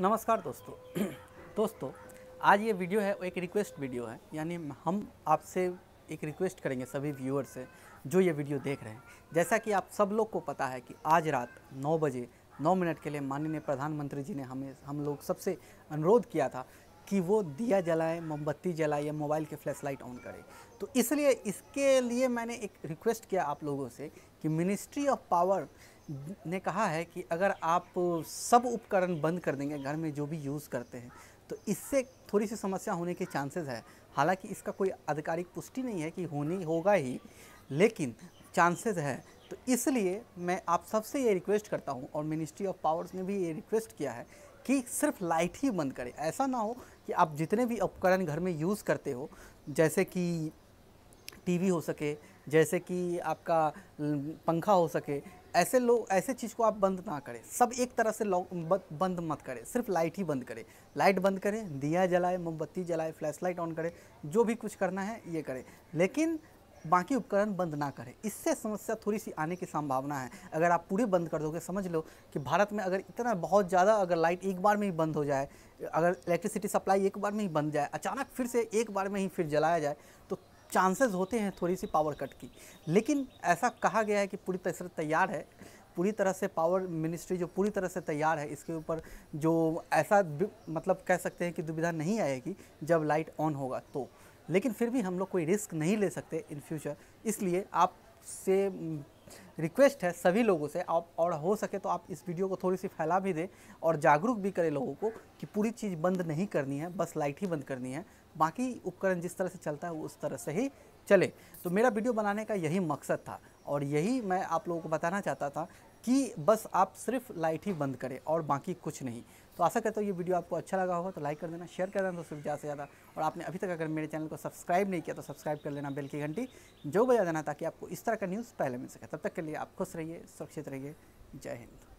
नमस्कार दोस्तों दोस्तों आज ये वीडियो है एक रिक्वेस्ट वीडियो है यानी हम आपसे एक रिक्वेस्ट करेंगे सभी व्यूअर से जो ये वीडियो देख रहे हैं जैसा कि आप सब लोग को पता है कि आज रात 9 बजे 9 मिनट के लिए माननीय प्रधानमंत्री जी ने हमें हम लोग सबसे अनुरोध किया था कि वो दिया जलाएं मोमबत्ती जलाएँ या मोबाइल के फ्लैश लाइट ऑन करें तो इसलिए इसके लिए मैंने एक रिक्वेस्ट किया आप लोगों से कि मिनिस्ट्री ऑफ पावर ने कहा है कि अगर आप सब उपकरण बंद कर देंगे घर में जो भी यूज़ करते हैं तो इससे थोड़ी सी समस्या होने के चांसेस है हालांकि इसका कोई आधिकारिक पुष्टि नहीं है कि होनी होगा ही लेकिन चांसेस है तो इसलिए मैं आप सबसे ये रिक्वेस्ट करता हूँ और मिनिस्ट्री ऑफ पावर्स ने भी ये रिक्वेस्ट किया है कि सिर्फ लाइट ही बंद करें ऐसा ना हो कि आप जितने भी उपकरण घर में यूज़ करते हो जैसे कि टीवी हो सके जैसे कि आपका पंखा हो सके ऐसे लोग ऐसे चीज़ को आप बंद ना करें सब एक तरह से बंद मत करें सिर्फ लाइट ही बंद करें लाइट बंद करें दिया जलाए मोमबत्ती जलाए फ्लैश लाइट ऑन करें जो भी कुछ करना है ये करें लेकिन बाकी उपकरण बंद ना करें इससे समस्या थोड़ी सी आने की संभावना है अगर आप पूरे बंद कर दोगे समझ लो कि भारत में अगर इतना बहुत ज़्यादा अगर लाइट एक बार में ही बंद हो जाए अगर इलेक्ट्रिसिटी सप्लाई एक बार में ही बंद जाए अचानक फिर से एक बार में ही फिर जलाया जाए तो चांसेस होते हैं थोड़ी सी पावर कट की लेकिन ऐसा कहा गया है कि पूरी तरह से तैयार है पूरी तरह से पावर मिनिस्ट्री जो पूरी तरह से तैयार है इसके ऊपर जो ऐसा मतलब कह सकते हैं कि दुविधा नहीं आएगी जब लाइट ऑन होगा तो लेकिन फिर भी हम लोग कोई रिस्क नहीं ले सकते इन फ्यूचर इसलिए आप से रिक्वेस्ट है सभी लोगों से आप और हो सके तो आप इस वीडियो को थोड़ी सी फैला भी दें और जागरूक भी करें लोगों को कि पूरी चीज़ बंद नहीं करनी है बस लाइट ही बंद करनी है बाकी उपकरण जिस तरह से चलता है वो उस तरह से ही चले तो मेरा वीडियो बनाने का यही मकसद था और यही मैं आप लोगों को बताना चाहता था कि बस आप सिर्फ लाइट ही बंद करें और बाकी कुछ नहीं तो आशा करता हूँ ये वीडियो आपको अच्छा लगा होगा तो लाइक कर देना शेयर कर देना दोस्तों ज़्यादा से ज़्यादा और आपने अभी तक अगर मेरे चैनल को सब्सक्राइब नहीं किया तो सब्सक्राइब कर लेना बेल की घंटी जो बजा देना ताकि आपको इस तरह का न्यूज़ पहले मिल सके तब तक के लिए आप खुश रहिए सुरक्षित रहिए जय हिंद